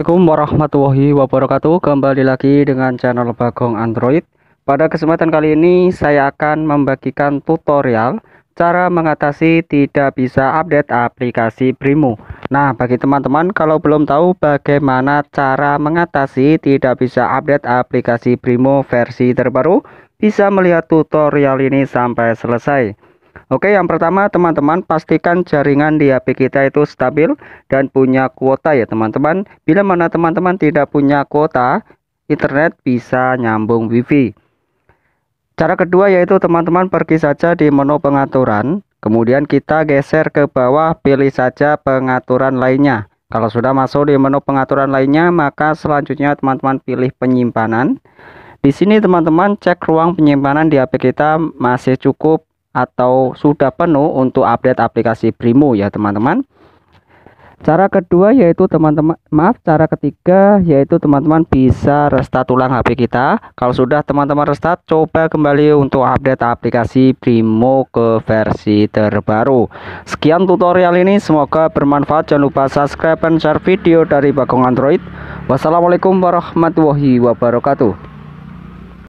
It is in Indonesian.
Assalamualaikum warahmatullahi wabarakatuh Kembali lagi dengan channel Bagong Android Pada kesempatan kali ini saya akan membagikan tutorial Cara mengatasi tidak bisa update aplikasi Brimo Nah bagi teman-teman kalau belum tahu bagaimana cara mengatasi tidak bisa update aplikasi Brimo versi terbaru Bisa melihat tutorial ini sampai selesai Oke, yang pertama teman-teman pastikan jaringan di HP kita itu stabil dan punya kuota ya teman-teman. Bila mana teman-teman tidak punya kuota, internet bisa nyambung WiFi. Cara kedua yaitu teman-teman pergi saja di menu pengaturan, kemudian kita geser ke bawah pilih saja pengaturan lainnya. Kalau sudah masuk di menu pengaturan lainnya, maka selanjutnya teman-teman pilih penyimpanan. Di sini teman-teman cek ruang penyimpanan di HP kita masih cukup atau sudah penuh untuk update aplikasi Brimo ya teman-teman. Cara kedua yaitu teman-teman maaf cara ketiga yaitu teman-teman bisa restart ulang HP kita. Kalau sudah teman-teman restart coba kembali untuk update aplikasi Brimo ke versi terbaru. Sekian tutorial ini semoga bermanfaat. Jangan lupa subscribe dan share video dari Bagong Android. Wassalamualaikum warahmatullahi wabarakatuh.